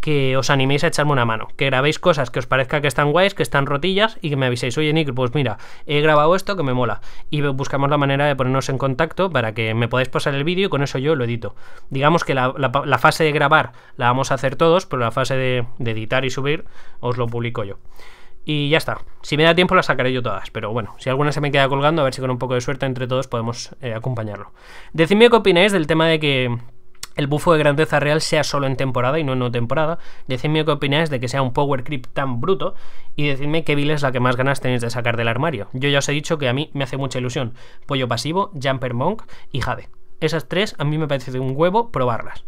que os animéis a echarme una mano, que grabéis cosas que os parezca que están guays, que están rotillas, y que me aviséis, oye Nick, pues mira, he grabado esto que me mola. Y buscamos la manera de ponernos en contacto para que me podáis pasar el vídeo y con eso yo lo edito. Digamos que la, fase de grabar la vamos a hacer todos, pero la fase de, de editar y subir os lo publico yo. Y ya está. Si me da tiempo las sacaré yo todas, pero bueno, si alguna se me queda colgando, a ver si con un poco de suerte entre todos podemos eh, acompañarlo. Decidme qué opináis del tema de que el bufo de grandeza real sea solo en temporada y no en no temporada. Decidme qué opináis de que sea un power creep tan bruto y decidme qué vil es la que más ganas tenéis de sacar del armario. Yo ya os he dicho que a mí me hace mucha ilusión Pollo Pasivo, Jumper Monk y Jade. Esas tres a mí me parece de un huevo probarlas.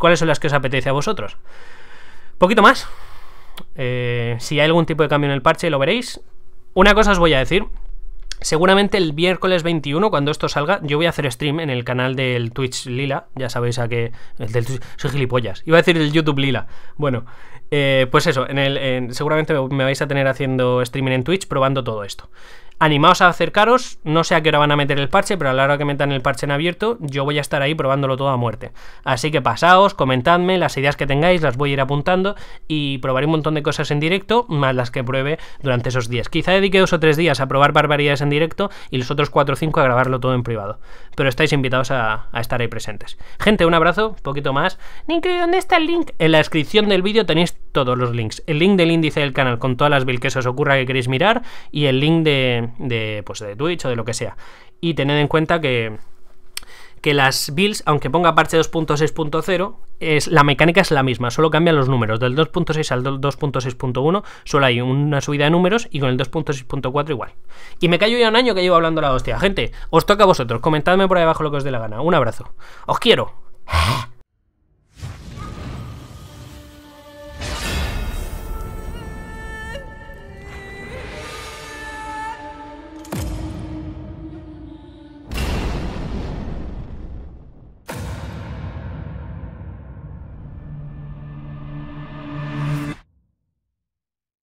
¿Cuáles son las que os apetece a vosotros? Poquito más. Eh, si hay algún tipo de cambio en el parche, lo veréis. Una cosa os voy a decir. Seguramente el miércoles 21, cuando esto salga, yo voy a hacer stream en el canal del Twitch Lila. Ya sabéis a qué. soy gilipollas. Iba a decir el YouTube Lila. Bueno, eh, pues eso. En el, seguramente me vais a tener haciendo streaming en Twitch probando todo esto. Animaos a acercaros, no sé a qué hora van a meter el parche, pero a la hora que metan el parche en abierto, yo voy a estar ahí probándolo todo a muerte. Así que pasaos, comentadme las ideas que tengáis, las voy a ir apuntando y probaré un montón de cosas en directo, más las que pruebe durante esos días. Quizá dedique dos o tres días a probar barbaridades en directo y los otros cuatro o cinco a grabarlo todo en privado. Pero estáis invitados a, estar ahí presentes. Gente, un abrazo, un poquito más. ¿dónde está el link? En la descripción del vídeo tenéis todos los links. El link del índice del canal con todas las bills que se os ocurra que queréis mirar y el link de de, pues, de Twitch o de lo que sea. Y tened en cuenta que, que las bills aunque ponga parche 2.6.0, es, la mecánica es la misma, solo cambian los números. Del 2.6 al 2.6.1 solo hay una subida de números y con el 2.6.4 igual. Y me callo ya un año que llevo hablando la hostia. Gente, os toca a vosotros. Comentadme por ahí abajo lo que os dé la gana. Un abrazo. Os quiero.